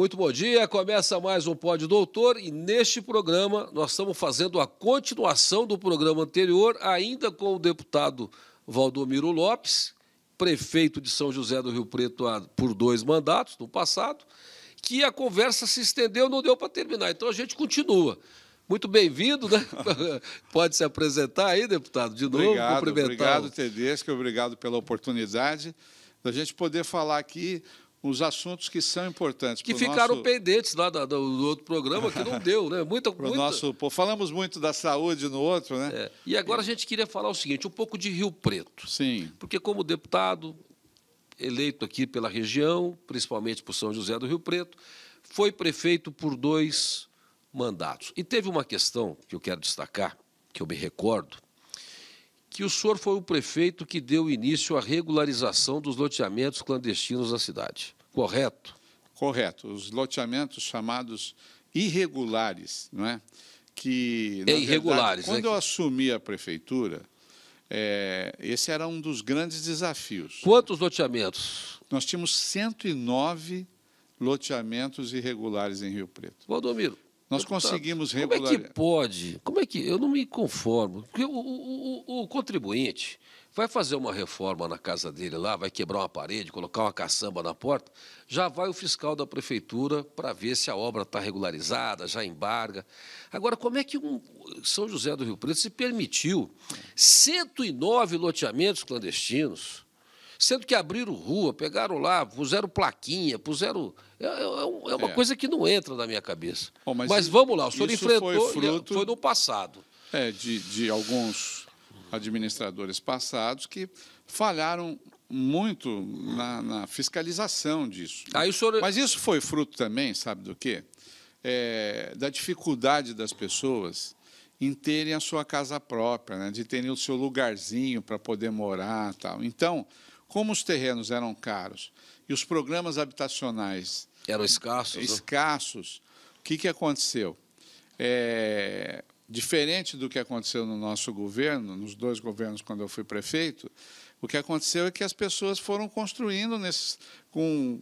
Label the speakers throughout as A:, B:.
A: Muito bom dia, começa mais um Pódio Doutor e neste programa nós estamos fazendo a continuação do programa anterior, ainda com o deputado Valdomiro Lopes, prefeito de São José do Rio Preto por dois mandatos no passado, que a conversa se estendeu, não deu para terminar, então a gente continua. Muito bem-vindo, né? Pode se apresentar aí, deputado,
B: de novo, obrigado, cumprimentar. Obrigado, Tedesco, obrigado pela oportunidade da gente poder falar aqui os assuntos que são importantes. Que ficaram nosso...
A: pendentes lá do, outro programa, que não
B: deu, né? Muita, muita... Nosso... Falamos muito da saúde no outro, né? É. E agora é. a
A: gente queria falar o seguinte, um pouco de Rio Preto. Sim. Porque como deputado eleito aqui pela região, principalmente por São José do Rio Preto, foi prefeito por dois mandatos. E teve uma questão que eu quero destacar, que eu me recordo, que o senhor foi o prefeito que deu início à regularização dos loteamentos
B: clandestinos na cidade correto? Correto. Os loteamentos chamados irregulares, não é? Que, é irregulares. Verdade, né? quando eu assumi a prefeitura, é, esse era um dos grandes desafios. Quantos loteamentos? Nós tínhamos 109 loteamentos irregulares em Rio Preto. Valdomiro, nós conseguimos regular. Como é que pode?
A: Como é que eu não me conformo? Porque o, o, o, o contribuinte, Vai fazer uma reforma na casa dele lá, vai quebrar uma parede, colocar uma caçamba na porta, já vai o fiscal da prefeitura para ver se a obra está regularizada, já embarga. Agora, como é que um São José do Rio Preto se permitiu 109 loteamentos clandestinos? sendo que abriram rua, pegaram lá, puseram plaquinha, puseram. É, é, é, é uma é. coisa que não entra na minha cabeça. Bom,
B: mas, mas, vamos lá, o senhor enfrentou, foi, fruto... foi no passado. É, de, de alguns administradores passados que falharam muito na, na fiscalização disso. Senhor... Mas isso foi fruto também, sabe do quê? É, da dificuldade das pessoas em terem a sua casa própria, né? de terem o seu lugarzinho para poder morar, tal. Então, como os terrenos eram caros e os programas habitacionais eram escassos, né? escassos, o que que aconteceu? É, Diferente do que aconteceu no nosso governo, nos dois governos quando eu fui prefeito, o que aconteceu é que as pessoas foram construindo com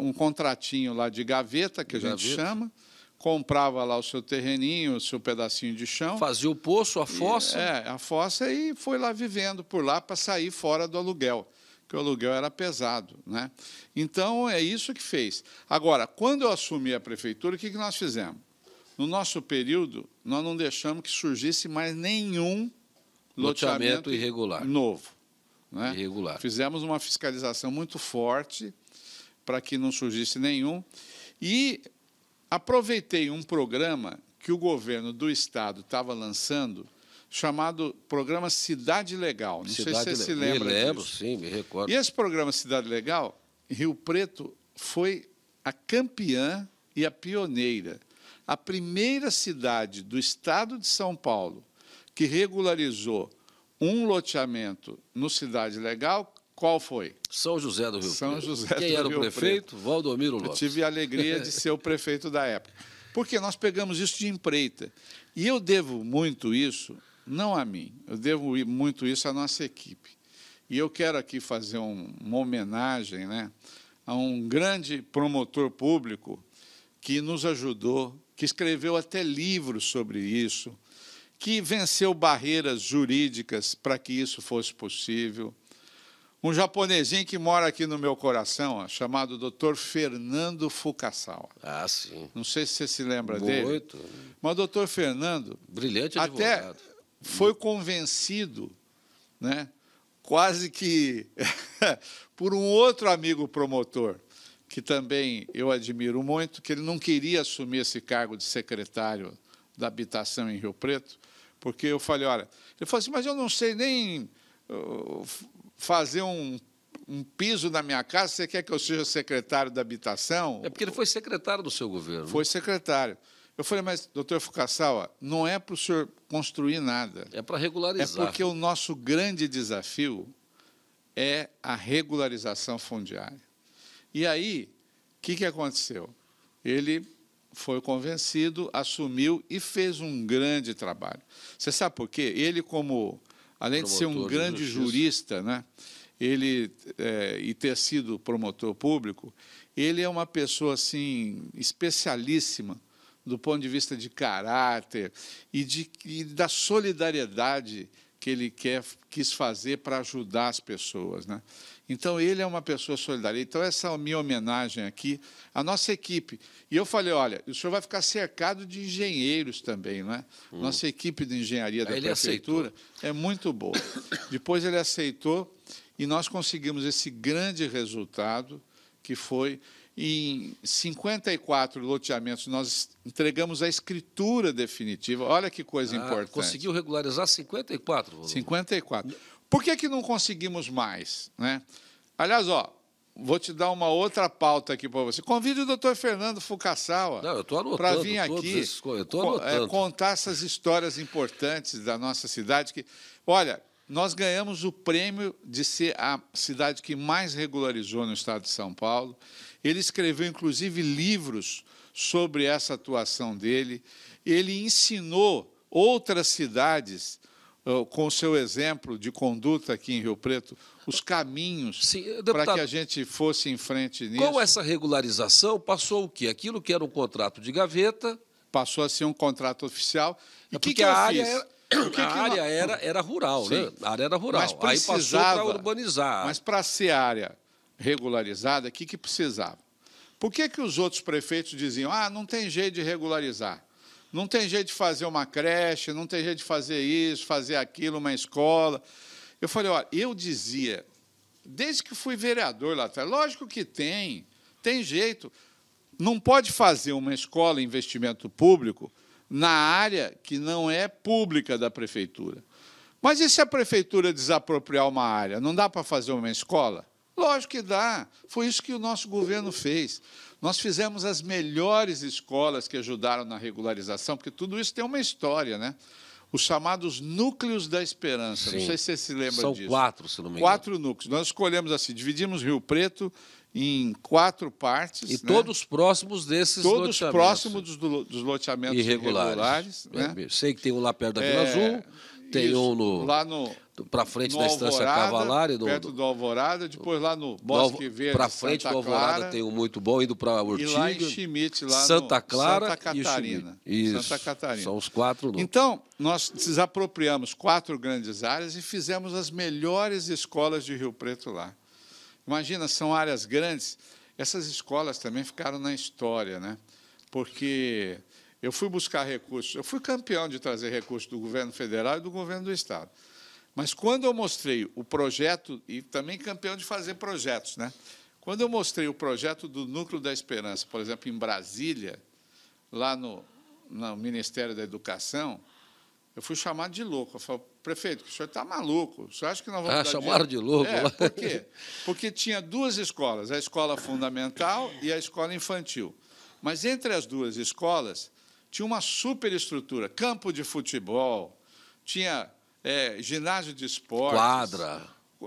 B: um contratinho lá de gaveta, que de a gente gaveta. chama, comprava lá o seu terreninho, o seu pedacinho de chão. Fazia o poço, a fossa? E, é, a fossa e foi lá vivendo por lá para sair fora do aluguel, que o aluguel era pesado. Né? Então, é isso que fez. Agora, quando eu assumi a prefeitura, o que nós fizemos? No nosso período, nós não deixamos que surgisse mais nenhum loteamento, loteamento irregular. novo. Né? Irregular. Fizemos uma fiscalização muito forte para que não surgisse nenhum. E aproveitei um programa que o governo do estado estava lançando, chamado Programa Cidade Legal. Não Cidade sei se você Le... se lembra. Me lembro, disso. sim, me recordo. E esse programa Cidade Legal, Rio Preto foi a campeã e a pioneira a primeira cidade do estado de São Paulo que regularizou um loteamento no Cidade Legal, qual foi? São José do Rio São do José Quem do era Rio o prefeito? Preto. Valdomiro Lopes. Eu tive a alegria de ser o prefeito da época. Porque nós pegamos isso de empreita. E eu devo muito isso, não a mim, eu devo muito isso à nossa equipe. E eu quero aqui fazer um, uma homenagem né, a um grande promotor público que nos ajudou que escreveu até livros sobre isso, que venceu barreiras jurídicas para que isso fosse possível. Um japonesinho que mora aqui no meu coração, chamado Dr. Fernando Fukasawa. Ah, sim. Não sei se você se lembra Muito. dele. Muito. Mas o Dr. Fernando. Brilhante advogado. Até foi convencido, né, quase que por um outro amigo promotor que também eu admiro muito, que ele não queria assumir esse cargo de secretário da habitação em Rio Preto, porque eu falei, olha, ele falou assim, mas eu não sei nem uh, fazer um, um piso na minha casa, você quer que eu seja secretário da habitação? É porque ele foi secretário do seu governo. Foi secretário. Eu falei, mas, doutor Fucassal, não é para o senhor construir nada. É para regularizar. É porque o nosso grande desafio é a regularização fundiária. E aí, o que, que aconteceu? Ele foi convencido, assumiu e fez um grande trabalho. Você sabe por quê? Ele, como, além promotor de ser um grande jurista, né? ele, é, e ter sido promotor público, ele é uma pessoa assim especialíssima do ponto de vista de caráter e, de, e da solidariedade que ele quer, quis fazer para ajudar as pessoas. Né? Então, ele é uma pessoa solidária. Então, essa é a minha homenagem aqui à nossa equipe. E eu falei, olha, o senhor vai ficar cercado de engenheiros também, não é? Hum. Nossa equipe de engenharia da ele prefeitura aceitou. é muito boa. Depois ele aceitou e nós conseguimos esse grande resultado que foi em 54 loteamentos nós entregamos a escritura definitiva. Olha que coisa ah, importante. Conseguiu regularizar 54, Valor. 54. Por que, que não conseguimos mais? Né? Aliás, ó, vou te dar uma outra pauta aqui para você. Convide o doutor Fernando Fukasawa para vir aqui é, contar essas histórias importantes da nossa cidade. Que, olha, nós ganhamos o prêmio de ser a cidade que mais regularizou no estado de São Paulo ele escreveu, inclusive, livros sobre essa atuação dele. Ele ensinou outras cidades com o seu exemplo de conduta aqui em Rio Preto, os caminhos eh, para que a gente fosse em frente nisso. Com essa regularização, passou o quê? Aquilo que era um contrato de gaveta. Passou a ser um contrato oficial. E é o que, que a área fiz? Era... Que a que área não... era, era rural, Sim. né? A área era rural. Mas precisava, Aí passou para urbanizar. Mas para ser área regularizada que que precisava. Por que, que os outros prefeitos diziam, ah, não tem jeito de regularizar? Não tem jeito de fazer uma creche, não tem jeito de fazer isso, fazer aquilo, uma escola. Eu falei, olha, eu dizia, desde que fui vereador lá atrás, lógico que tem, tem jeito. Não pode fazer uma escola investimento público na área que não é pública da prefeitura. Mas e se a prefeitura desapropriar uma área? Não dá para fazer uma escola? Lógico que dá. Foi isso que o nosso governo fez. Nós fizemos as melhores escolas que ajudaram na regularização, porque tudo isso tem uma história, né? Os chamados núcleos da esperança. Sim. Não sei se você se lembra São disso. São quatro, se não me engano. Quatro núcleos. Nós escolhemos assim, dividimos Rio Preto em quatro partes. E né? todos próximos desses todos próximos dos, do, dos loteamentos irregulares. irregulares né? É, sei que tem um lá perto da Vila é... Azul tem Isso, um no. Lá no.
A: Para frente no da Estância Cavalari. No, perto
B: do Alvorada, depois lá no Bosque no, Verde. Para frente do Alvorada Clara, tem um
A: muito bom, indo para Urtiga. E lá em lá Santa Clara. Santa Catarina. Isso, Santa
B: Catarina. São os quatro nomes. Então, nós desapropriamos quatro grandes áreas e fizemos as melhores escolas de Rio Preto lá. Imagina, são áreas grandes. Essas escolas também ficaram na história, né? Porque eu fui buscar recursos, eu fui campeão de trazer recursos do governo federal e do governo do estado. Mas quando eu mostrei o projeto, e também campeão de fazer projetos, né? Quando eu mostrei o projeto do Núcleo da Esperança, por exemplo, em Brasília, lá no, no Ministério da Educação, eu fui chamado de louco. Eu falei, prefeito, o senhor está maluco. O senhor acha que não vamos. Ah, chamaram de louco. É, por quê? Porque tinha duas escolas, a escola fundamental e a escola infantil. Mas entre as duas escolas, tinha uma superestrutura, campo de futebol, tinha é, ginásio de esportes. Quadra.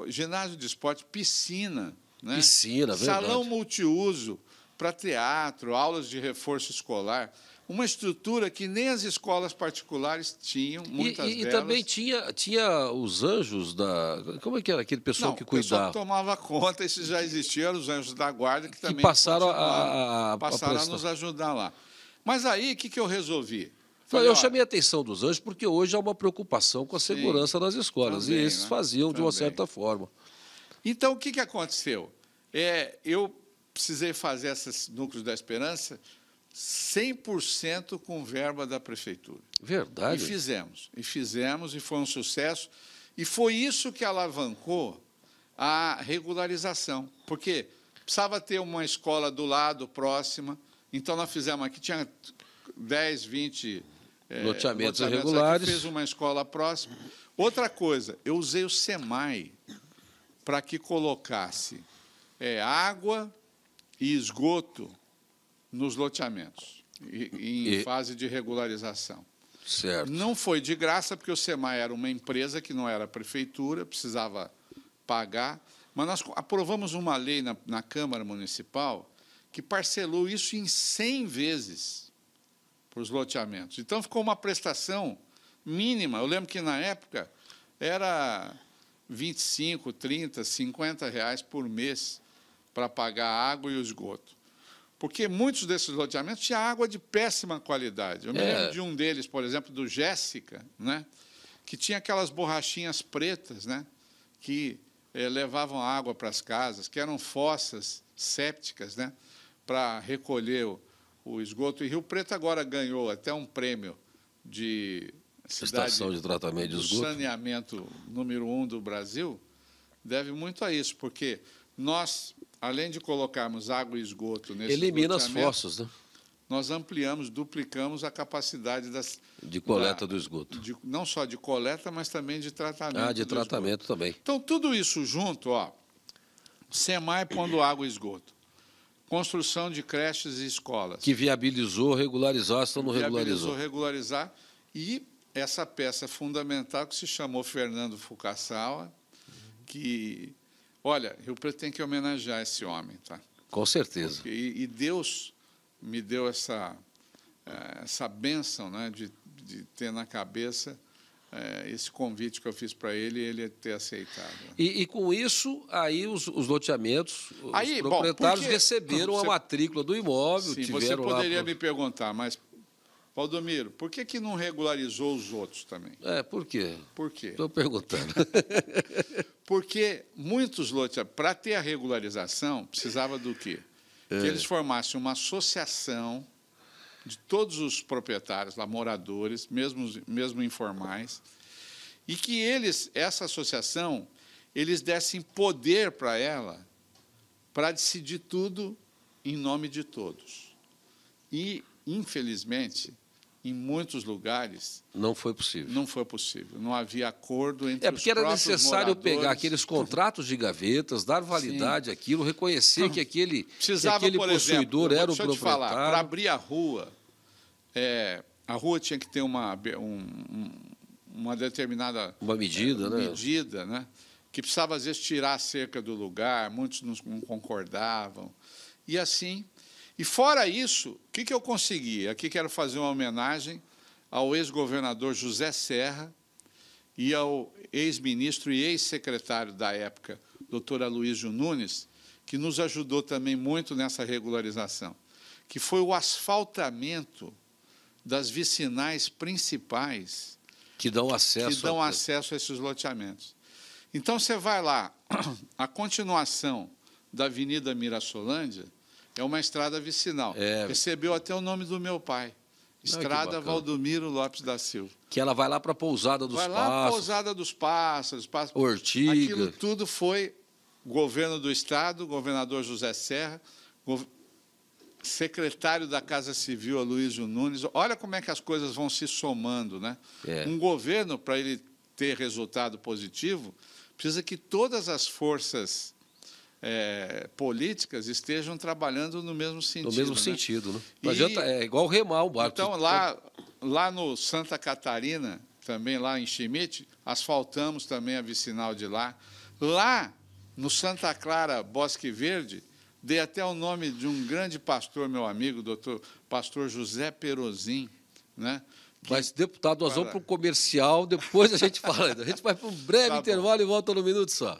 B: Ginásio de esportes, piscina. Né? Piscina, é verdade. Salão multiuso para teatro, aulas de reforço escolar uma estrutura que nem as escolas particulares tinham, muitas e, e, delas. E também
A: tinha, tinha os anjos da... Como é que era aquele pessoal Não, que cuidava? o pessoal que
B: tomava conta, esses já existiam, os anjos da guarda, que também e passaram, a, a, a, passaram a, a nos ajudar lá. Mas aí, o que, que eu
A: resolvi? Falei, eu chamei a atenção dos anjos porque hoje há uma preocupação com a segurança nas escolas. Também, e esses né? faziam também. de uma
B: certa forma. Então, o que, que aconteceu? É, eu precisei fazer esses núcleos da esperança 100% com verba da prefeitura. Verdade. E fizemos. E fizemos, e foi um sucesso. E foi isso que alavancou a regularização. Porque precisava ter uma escola do lado, próxima então, nós fizemos aqui, tinha 10, 20 é, loteamentos, loteamentos regulares. fez uma escola próxima. Outra coisa, eu usei o SEMAI para que colocasse é, água e esgoto nos loteamentos, em e... fase de regularização. Certo. Não foi de graça, porque o SEMAI era uma empresa que não era prefeitura, precisava pagar. Mas nós aprovamos uma lei na, na Câmara Municipal que parcelou isso em 100 vezes para os loteamentos. Então ficou uma prestação mínima. Eu lembro que na época era 25, 30, 50 reais por mês para pagar a água e o esgoto. Porque muitos desses loteamentos tinham água de péssima qualidade. Eu me é. lembro é. de um deles, por exemplo, do Jéssica, né? que tinha aquelas borrachinhas pretas né? que eh, levavam água para as casas, que eram fossas sépticas, né? para recolher o, o esgoto. E Rio Preto agora ganhou até um prêmio de cidade, estação de tratamento de esgoto. Saneamento número um do Brasil deve muito a isso, porque nós, além de colocarmos água e esgoto nesse elimina as fossas, né? Nós ampliamos, duplicamos a capacidade das de coleta da, do esgoto. De, não só de coleta, mas também de tratamento. Ah, de
A: tratamento esgoto. também.
B: Então tudo isso junto, ó, Semai pondo água e
A: esgoto construção de creches e escolas. Que viabilizou regularizar, se não regularizou. Viabilizou
B: regularizar. E essa peça fundamental que se chamou Fernando Fukasawa, que, olha, eu pretendo que homenagear esse homem, tá?
A: Com certeza. Porque,
B: e, e, Deus me deu essa, eh, essa bênção né, de, de ter na cabeça é, esse convite que eu fiz para ele, ele é ter aceitado. E, e com isso, aí os, os loteamentos, os proprietários bom, receberam você, a matrícula
A: do imóvel. Sim, você poderia me
B: perguntar, mas Valdomiro, por que, que não regularizou os outros também? É, por quê? Por quê? Estou
A: perguntando.
B: Porque muitos loteamentos, para ter a regularização, precisava do quê? É. Que eles formassem uma associação de todos os proprietários lá, moradores, mesmo, mesmo informais, e que eles, essa associação, eles dessem poder para ela para decidir tudo em nome de todos. E, infelizmente, em muitos lugares não foi possível. Não foi possível. Não havia acordo entre é, os É porque os era necessário moradores. pegar
A: aqueles contratos de gavetas, dar validade Sim. àquilo, reconhecer que
B: aquele, Precisava, que aquele possuidor exemplo, era o proprietário. para abrir a rua, é, a rua tinha que ter uma, um, uma determinada uma medida, é, né? medida, né? Que precisava às vezes tirar a cerca do lugar, muitos não concordavam. E assim e fora isso, o que, que eu consegui? Aqui quero fazer uma homenagem ao ex-governador José Serra e ao ex-ministro e ex-secretário da época, doutor Aloysio Nunes, que nos ajudou também muito nessa regularização, que foi o asfaltamento das vicinais principais que dão acesso, que dão a... acesso a esses loteamentos. Então, você vai lá, a continuação da Avenida Mirassolândia. É uma estrada vicinal. É... Recebeu até o nome do meu pai. Estrada Valdomiro Lopes da Silva. Que ela vai lá para a Pousada dos Pássaros. Vai lá para a Pousada dos Pássaros. Pássaros. Ortiga. Aquilo tudo foi governo do Estado, governador José Serra, gov... secretário da Casa Civil, Aloysio Nunes. Olha como é que as coisas vão se somando. Né? É. Um governo, para ele ter resultado positivo, precisa que todas as forças é, políticas estejam trabalhando no mesmo sentido. No mesmo né? sentido,
A: né? Não e, adianta, é
B: igual remar o barco. Então, lá, lá no Santa Catarina, também lá em Schmidt, asfaltamos também a vicinal de lá. Lá, no Santa Clara Bosque Verde, dei até o nome de um grande pastor, meu amigo, doutor, pastor José Perozin, né? Mas, deputado, nós vamos para o comercial, depois a gente fala. A gente vai
A: para um breve tá intervalo e volta no minuto só.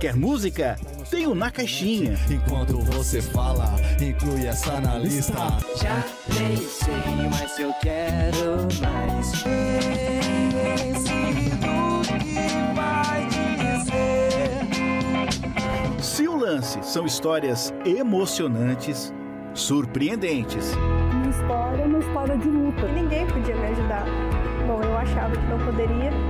C: qualquer música, tem o Na Caixinha. Enquanto você fala, inclui essa na lista. Já nem sei, mas eu quero mais. Se o lance são histórias emocionantes, surpreendentes. Uma história é uma história de luta. E ninguém podia me ajudar. Bom, eu achava que não poderia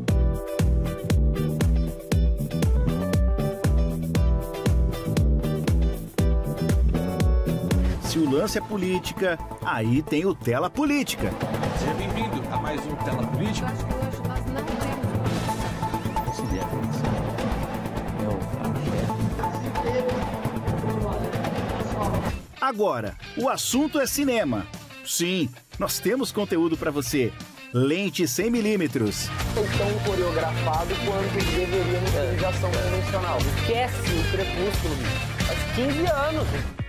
C: ambulância política, aí tem o Tela Política.
B: Seja bem-vindo a mais um Tela Política.
C: Agora, o assunto é cinema. Sim, nós temos conteúdo para você. Lente 100 milímetros. Tão coreografado quanto deveria no
A: é. já convencional. Esquece o crepúsculo. Faz
C: 15 anos.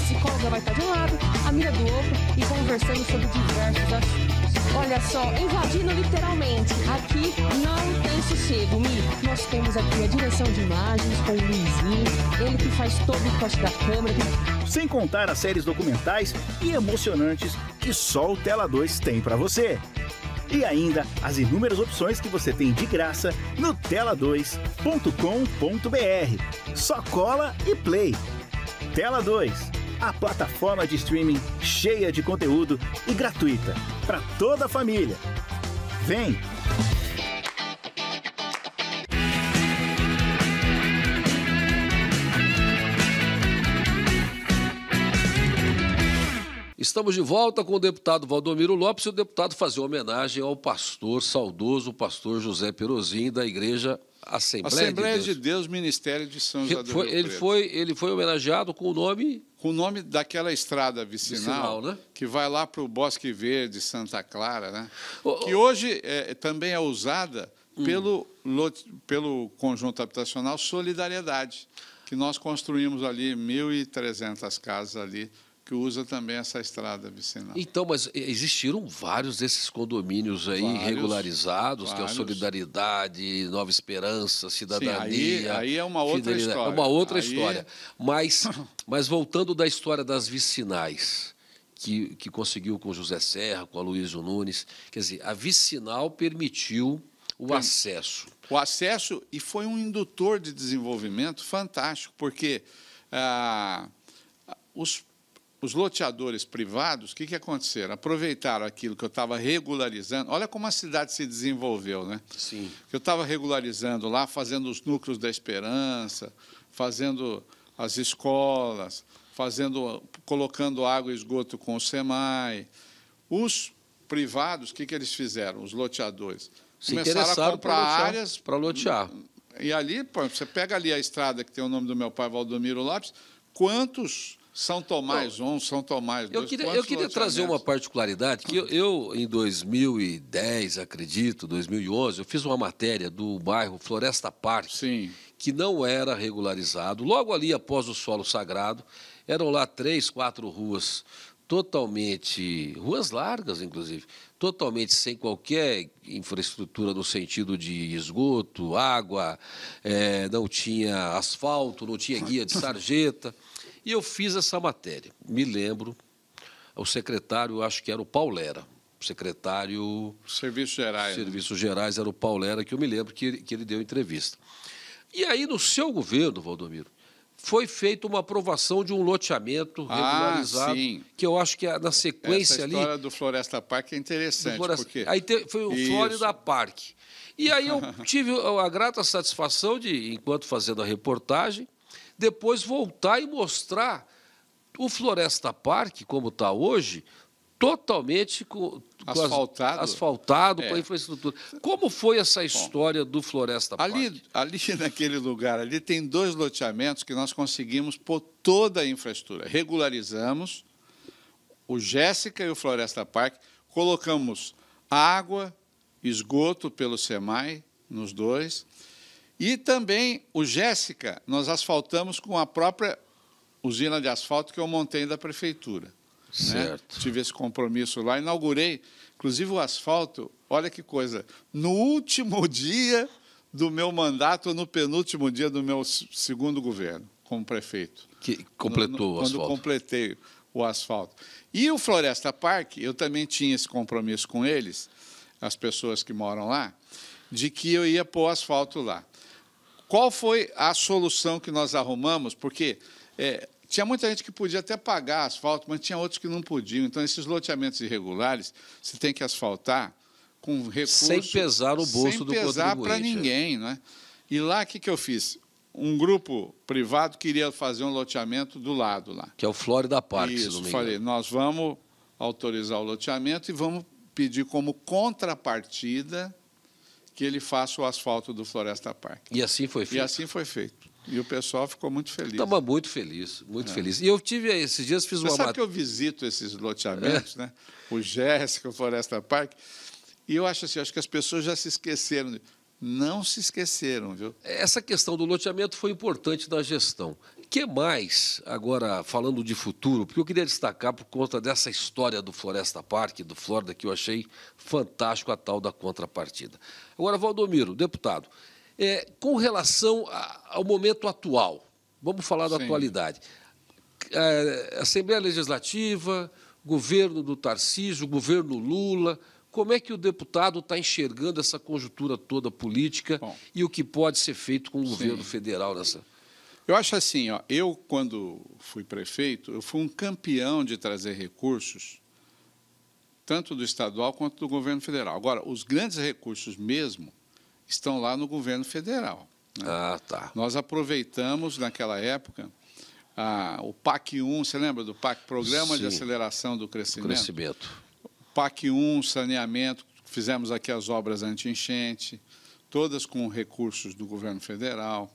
A: psicóloga vai estar de um lado, amiga do outro e conversando sobre diversos assuntos. Olha só, invadindo literalmente. Aqui não tem sossego, Mi.
B: Nós temos aqui a direção de imagens com o Luizinho, ele que faz todo o corte da câmera.
C: Sem contar as séries documentais e emocionantes que só o Tela 2 tem para você. E ainda as inúmeras opções que você tem de graça no tela2.com.br. Só cola e play. Tela 2 a plataforma de streaming cheia de conteúdo e gratuita para toda a família. Vem!
A: Estamos de volta com o deputado Valdomiro Lopes e o deputado fazer homenagem ao pastor saudoso, o pastor José Perozinho da Igreja Assembleia, Assembleia de,
B: Deus. de Deus. Ministério de São José Ele foi, ele foi homenageado com o nome com o nome daquela estrada vicinal, vicinal né? que vai lá para o Bosque Verde, Santa Clara, né? que hoje é, também é usada hum. pelo, pelo conjunto habitacional Solidariedade, que nós construímos ali 1.300 casas ali que usa também essa estrada vicinal. Então, mas existiram vários
A: desses condomínios aí vários, regularizados, vários. que é a Solidariedade, Nova Esperança, Cidadania. Sim, aí, aí é uma outra história. É uma outra aí... história. Mas, mas voltando da história das vicinais, que, que conseguiu com José Serra, com Luísa
B: Nunes, quer dizer, a vicinal permitiu o acesso. O acesso, e foi um indutor de desenvolvimento fantástico, porque ah, os os loteadores privados, o que, que aconteceram? Aproveitaram aquilo que eu estava regularizando. Olha como a cidade se desenvolveu, né? Sim. Que eu estava regularizando lá, fazendo os núcleos da esperança, fazendo as escolas, fazendo, colocando água e esgoto com o SEMAI. Os privados, o que, que eles fizeram? Os loteadores. Se Começaram a comprar áreas. Para lotear. E ali, você pega ali a estrada que tem o nome do meu pai, Valdomiro Lopes, quantos são Tomás Bom, um, São Tomás dois. Eu queria, eu queria trazer uma
A: particularidade que eu, eu, em 2010, acredito, 2011, eu fiz uma matéria do bairro Floresta Parque, Sim. que não era regularizado. Logo ali após o solo sagrado, eram lá três, quatro ruas totalmente ruas largas, inclusive, totalmente sem qualquer infraestrutura no sentido de esgoto, água, é, não tinha asfalto, não tinha guia de sarjeta. E eu fiz essa matéria. Me lembro, o secretário, acho que era o Paulera, secretário. Serviços Gerais. Né? Serviços Gerais era o Paulera, que eu me lembro que ele, que ele deu entrevista. E aí, no seu governo, Valdomiro, foi feita uma aprovação de um loteamento ah, regularizado, ah, sim. que eu acho que é, na sequência ali... A história do Floresta Park é interessante, Floresta, porque... Aí te, foi o Isso. Florida Park. E aí eu tive a grata satisfação de, enquanto fazendo a reportagem, depois voltar e mostrar o Floresta Park, como está hoje, totalmente com, com asfaltado,
B: asfaltado é. com a é. infraestrutura. Como foi essa história Bom, do Floresta Park? Ali, ali naquele lugar, ali tem dois loteamentos que nós conseguimos pôr toda a infraestrutura. Regularizamos o Jéssica e o Floresta Park, colocamos água, esgoto pelo SEMAI nos dois. E também o Jéssica, nós asfaltamos com a própria usina de asfalto que eu montei da prefeitura. Né? Certo. Né? Tive esse compromisso lá, inaugurei, inclusive o asfalto, olha que coisa, no último dia do meu mandato, no penúltimo dia do meu segundo governo como prefeito. Que completou no, no, o asfalto. Quando completei o asfalto. E o Floresta Park, eu também tinha esse compromisso com eles, as pessoas que moram lá, de que eu ia pôr asfalto lá. Qual foi a solução que nós arrumamos? Porque é, tinha muita gente que podia até pagar asfalto, mas tinha outros que não podiam. Então, esses loteamentos irregulares, você tem que asfaltar com recursos Sem pesar o bolso do contribuinte. Sem pesar para ninguém. Né? E lá, o que, que eu fiz? Um grupo privado queria fazer um loteamento do lado lá. Que é o Florida Park, Isso, se não me engano. falei, nós vamos autorizar o loteamento e vamos pedir como contrapartida que ele faça o asfalto do Floresta Park. E assim foi feito? E assim foi feito. E o pessoal ficou muito feliz. Estava muito feliz, muito é. feliz. E eu tive, esses dias fiz Você uma... Você sabe que eu visito esses loteamentos, é. né? O Jéssica, o Floresta Park, e eu acho assim, acho que as pessoas já se esqueceram não se esqueceram,
A: viu? Essa questão do loteamento foi importante na gestão. que mais, agora falando de futuro, porque eu queria destacar por conta dessa história do Floresta Parque, do Florida, que eu achei fantástico a tal da contrapartida. Agora, Valdomiro, deputado, é, com relação a, ao momento atual, vamos falar da Sim. atualidade. É, Assembleia Legislativa, governo do Tarcísio, governo Lula, como é que o deputado está enxergando essa conjuntura toda política Bom, e o que pode
B: ser feito com o sim. governo federal nessa? Eu acho assim, ó, eu quando fui prefeito, eu fui um campeão de trazer recursos, tanto do estadual quanto do governo federal. Agora, os grandes recursos mesmo estão lá no governo federal. Né? Ah, tá. Nós aproveitamos naquela época a, o PAC 1, você lembra do PAC Programa Sim, de Aceleração do Crescimento? crescimento. PAC 1, saneamento, fizemos aqui as obras anti-enchente, todas com recursos do governo federal.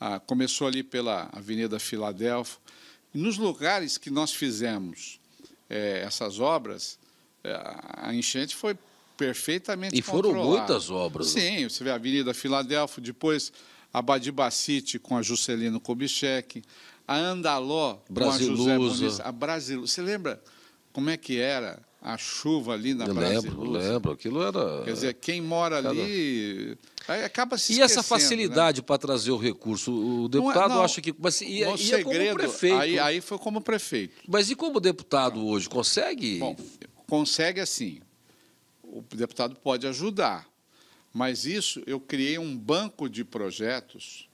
B: Ah, começou ali pela Avenida Filadélfia. nos lugares que nós fizemos é, essas obras, é, a enchente foi perfeitamente E foram muitas obras. Né? Sim, você vê a Avenida Filadélfia, depois a Badibacite com a Juscelino Kubitschek, a Andaló Brasilusa. com a José Muniz, a Brasil. Você lembra como é que era a chuva ali na eu Lembro, lembro, aquilo era. Quer dizer, quem mora era... ali acaba se E essa né?
A: facilidade né? para trazer o recurso, o é, deputado não, não, acha que, mas ia, assim, ia é segredo, como prefeito. Aí, aí, foi
B: como prefeito. Mas e como deputado hoje consegue? Bom, consegue assim o deputado pode ajudar, mas isso eu criei um banco de projetos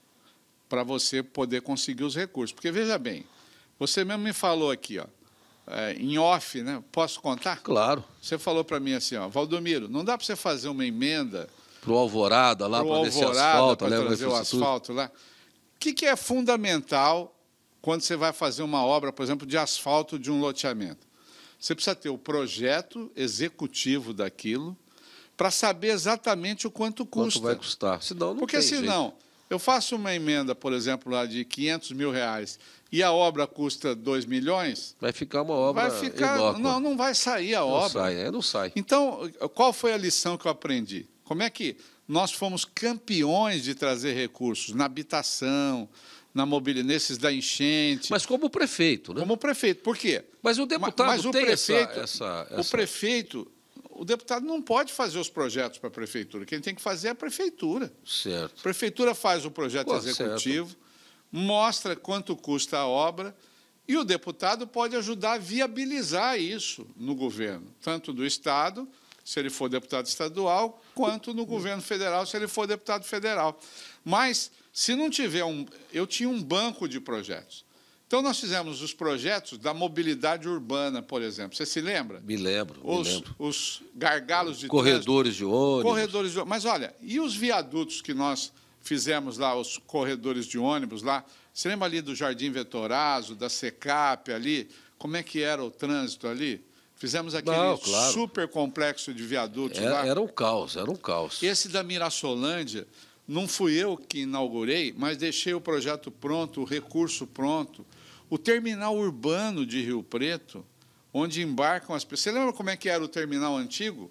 B: para você poder conseguir os recursos. Porque veja bem, você mesmo me falou aqui, ó, é, em off, né? Posso contar? Claro. Você falou para mim assim, ó, Valdomiro, não dá para você fazer uma emenda para o Alvorada lá para descer asfalto, para trazer o asfalto lá. O que, que é fundamental quando você vai fazer uma obra, por exemplo, de asfalto de um loteamento? Você precisa ter o projeto executivo daquilo para saber exatamente o quanto custa. Quanto vai custar? Senão não Porque tem senão jeito. eu faço uma emenda, por exemplo, lá de 500 mil reais e a obra custa 2 milhões. Vai ficar uma obra. Vai ficar. Inócua. Não, não vai sair a não obra. Sai, é, não sai. Então, qual foi a lição que eu aprendi? Como é que nós fomos campeões de trazer recursos na habitação, na mobilidade, nesses da enchente. Mas como prefeito, né? Como prefeito. Por quê? Mas o deputado mas, mas o tem prefeito,
A: essa, essa, O
B: prefeito, o deputado não pode fazer os projetos para a prefeitura. Quem tem que fazer é a prefeitura. Certo. A prefeitura faz o projeto Pô, executivo, certo. mostra quanto custa a obra. E o deputado pode ajudar a viabilizar isso no governo, tanto do Estado, se ele for deputado estadual, quanto no governo federal, se ele for deputado federal. Mas se não tiver um. Eu tinha um banco de projetos. Então, nós fizemos os projetos da mobilidade urbana, por exemplo. Você se lembra? Me lembro. Os, me lembro. os gargalos de Corredores trânsito, de ônibus. Corredores de Mas olha, e os viadutos que nós fizemos lá, os corredores de ônibus lá? Você lembra ali do Jardim Vetorazo, da Secap ali? Como é que era o trânsito ali? Fizemos aquele Não, claro. super complexo de viadutos era, lá. Era um caos, era um caos. Esse da Mirassolândia não fui eu que inaugurei, mas deixei o projeto pronto, o recurso pronto. O terminal urbano de Rio Preto, onde embarcam as pessoas. Você lembra como é que era o terminal antigo?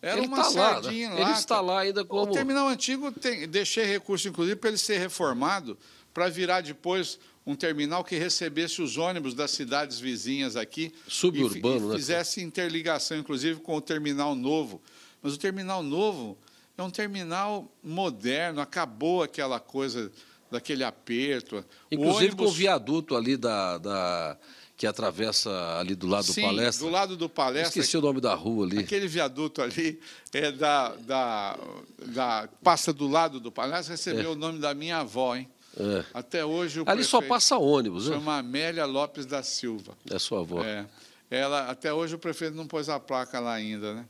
B: Era ele uma tá né? sardinha lá. Ele está lá ainda como... O terminal antigo tem, deixei recurso, inclusive, para ele ser reformado, para virar depois um terminal que recebesse os ônibus das cidades vizinhas aqui. Suburbano, e, né, e fizesse interligação, inclusive, com o terminal novo. Mas o terminal novo é um terminal moderno, acabou aquela coisa daquele aperto. Inclusive ônibus... com o viaduto ali da, da,
A: que atravessa ali do lado Sim, do palestra. Do lado do palestra. Esqueci o nome da rua ali.
B: Aquele viaduto ali é da, da, da passa do lado do palestra, recebeu é. o nome da minha avó, hein? É. Até hoje o Ali só passa ônibus, né? Chama Amélia Lopes da Silva. É sua avó. É. Ela, até hoje o prefeito não pôs a placa lá ainda, né?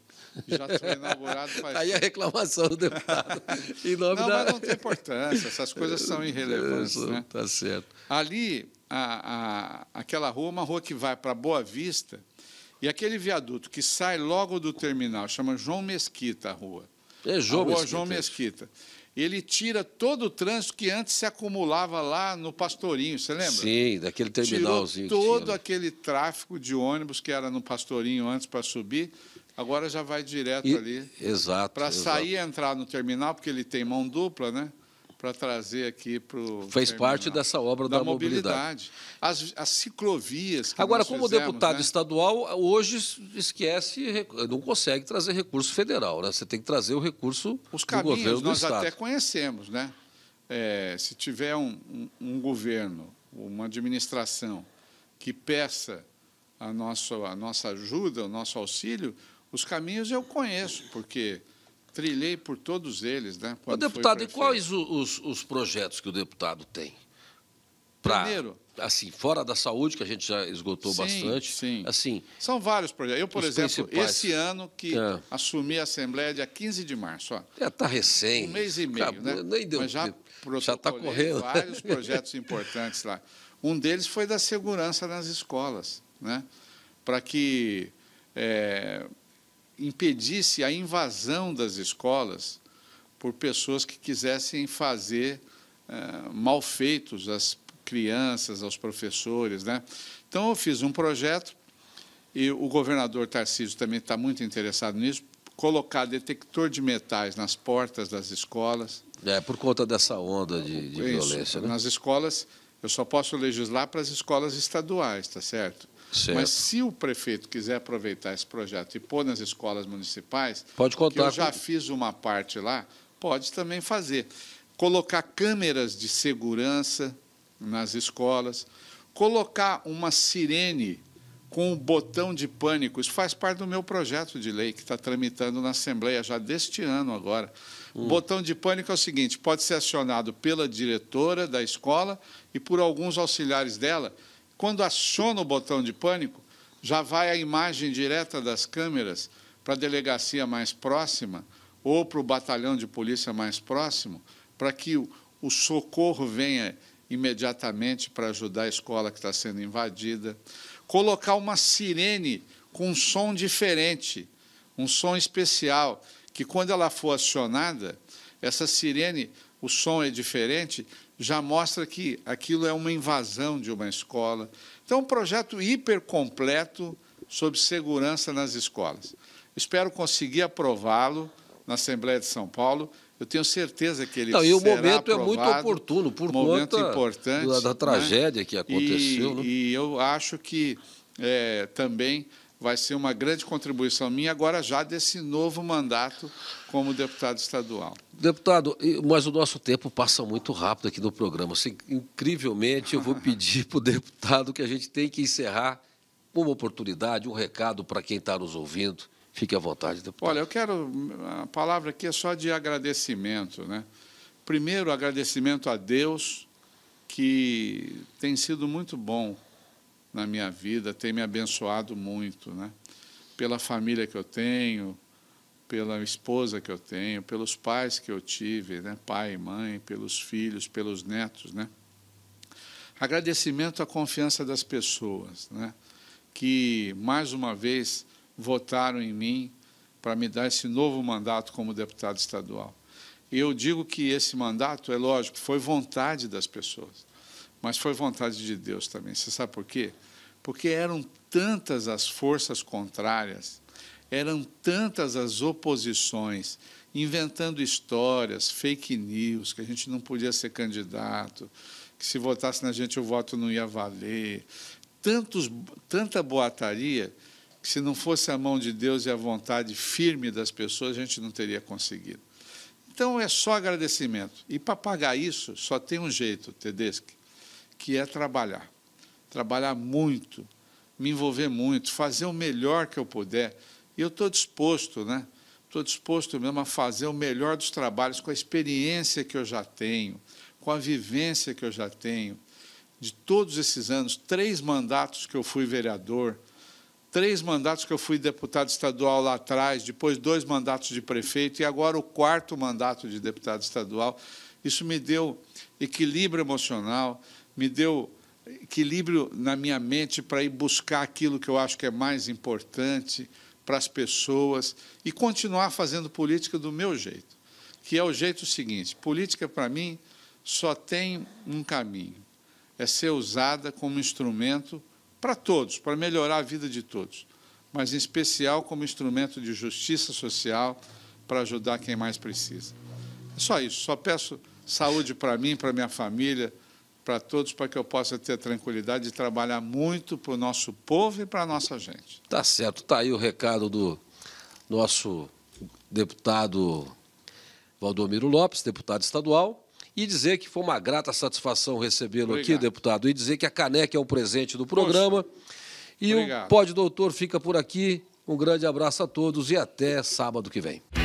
B: já foi inaugurado faz. Aí a reclamação do deputado. Em nome não, da... mas não tem importância, essas coisas são é, irrelevantes. Isso, né? Tá certo. Ali, a, a, aquela rua, é uma rua que vai para Boa Vista, e aquele viaduto que sai logo do terminal, chama João Mesquita a rua. É João a rua Mesquita. João Mesquita. Ele tira todo o trânsito que antes se acumulava lá no Pastorinho, você lembra? Sim,
A: daquele terminalzinho. Tirou todo
B: tinha, né? aquele tráfego de ônibus que era no Pastorinho antes para subir, Agora já vai direto e, ali.
A: Exato. Para sair
B: e entrar no terminal, porque ele tem mão dupla, né? Para trazer aqui para o. Fez terminal. parte dessa obra da, da mobilidade. mobilidade. As, as, ciclovias.
A: Agora, como fizemos, deputado né? estadual, hoje esquece, não consegue trazer recurso federal, né? Você tem que trazer o recurso Os do governo do nós Estado. Nós até
B: conhecemos, né? É, se tiver um, um, um governo, uma administração que peça a nossa, a nossa ajuda, o nosso auxílio, os caminhos eu conheço, porque trilhei por todos eles. Né, O deputado, e quais
A: os, os projetos que o deputado tem? Pra, Primeiro. Assim, fora da saúde, que a gente já esgotou sim, bastante. Sim. Assim,
B: São vários projetos. Eu, por exemplo, principais. esse ano que é. assumi a Assembleia dia 15 de março. Está é, recém. Um mês e meio, Acabou, né? Nem deu, Mas já está correndo. vários projetos importantes lá. Um deles foi da segurança nas escolas, né? para que é, impedisse a invasão das escolas por pessoas que quisessem fazer eh, malfeitos às crianças, aos professores. Né? Então, eu fiz um projeto, e o governador Tarcísio também está muito interessado nisso, colocar detector de metais nas portas das escolas. É, por conta dessa onda de, de Isso, violência. Né? Nas escolas, eu só posso legislar para as escolas estaduais, está certo? Certo. Mas se o prefeito quiser aproveitar esse projeto e pôr nas escolas municipais, pode contar. eu já fiz uma parte lá, pode também fazer. Colocar câmeras de segurança nas escolas, colocar uma sirene com o um botão de pânico. Isso faz parte do meu projeto de lei que está tramitando na Assembleia já deste ano agora. Hum. Botão de pânico é o seguinte: pode ser acionado pela diretora da escola e por alguns auxiliares dela quando aciona o botão de pânico, já vai a imagem direta das câmeras para a delegacia mais próxima ou para o batalhão de polícia mais próximo, para que o, o socorro venha imediatamente para ajudar a escola que está sendo invadida. Colocar uma sirene com um som diferente, um som especial, que quando ela for acionada, essa sirene, o som é diferente, já mostra que aquilo é uma invasão de uma escola. Então, é um projeto hiper completo sobre segurança nas escolas. Espero conseguir aprová-lo na Assembleia de São Paulo. Eu tenho certeza que ele Não, e o momento aprovado, é muito
A: oportuno, por momento importante da, da né? tragédia né? que aconteceu. E, né?
B: e, eu acho que é, também vai ser uma grande contribuição minha, agora já desse novo mandato como deputado estadual.
A: Deputado, mas o nosso tempo passa muito rápido aqui no programa. Assim, incrivelmente, eu vou pedir para o deputado que a gente tem que encerrar uma oportunidade, um recado para quem está nos ouvindo. Fique à vontade, deputado.
B: Olha, eu quero. A palavra aqui é só de agradecimento. Né? Primeiro, agradecimento a Deus, que tem sido muito bom na minha vida, tem me abençoado muito, né? Pela família que eu tenho, pela esposa que eu tenho, pelos pais que eu tive, né? Pai e mãe, pelos filhos, pelos netos, né? Agradecimento à confiança das pessoas, né? Que mais uma vez votaram em mim para me dar esse novo mandato como deputado estadual. Eu digo que esse mandato, é lógico, foi vontade das pessoas. Mas foi vontade de Deus também. Você sabe por quê? Porque eram tantas as forças contrárias, eram tantas as oposições, inventando histórias, fake news, que a gente não podia ser candidato, que se votasse na gente o voto não ia valer. Tantos, tanta boataria que se não fosse a mão de Deus e a vontade firme das pessoas, a gente não teria conseguido. Então é só agradecimento. E para pagar isso, só tem um jeito, Tedeschi, que é trabalhar. Trabalhar muito, me envolver muito, fazer o melhor que eu puder. E eu estou disposto, né? Estou disposto mesmo a fazer o melhor dos trabalhos com a experiência que eu já tenho, com a vivência que eu já tenho. De todos esses anos, três mandatos que eu fui vereador, três mandatos que eu fui deputado estadual lá atrás, depois dois mandatos de prefeito e agora o quarto mandato de deputado estadual. Isso me deu equilíbrio emocional, me deu equilíbrio na minha mente para ir buscar aquilo que eu acho que é mais importante para as pessoas e continuar fazendo política do meu jeito, que é o jeito seguinte: política para mim só tem um caminho, é ser usada como instrumento para todos, para melhorar a vida de todos, mas em especial como instrumento de justiça social para ajudar quem mais precisa. É só isso, só peço saúde para mim, para minha família para todos, para que eu possa ter a tranquilidade de trabalhar muito para o nosso povo e para a nossa gente.
A: Tá certo, está aí o recado do nosso deputado Valdomiro Lopes, deputado estadual, e dizer que foi uma grata satisfação recebê-lo aqui, deputado, e dizer que a caneca é um presente do programa. Poxa. E Obrigado. o Pode Doutor fica por aqui. Um grande abraço a todos e até sábado que vem.